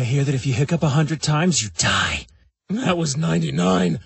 I hear that if you hiccup a hundred times, you die. That was 99.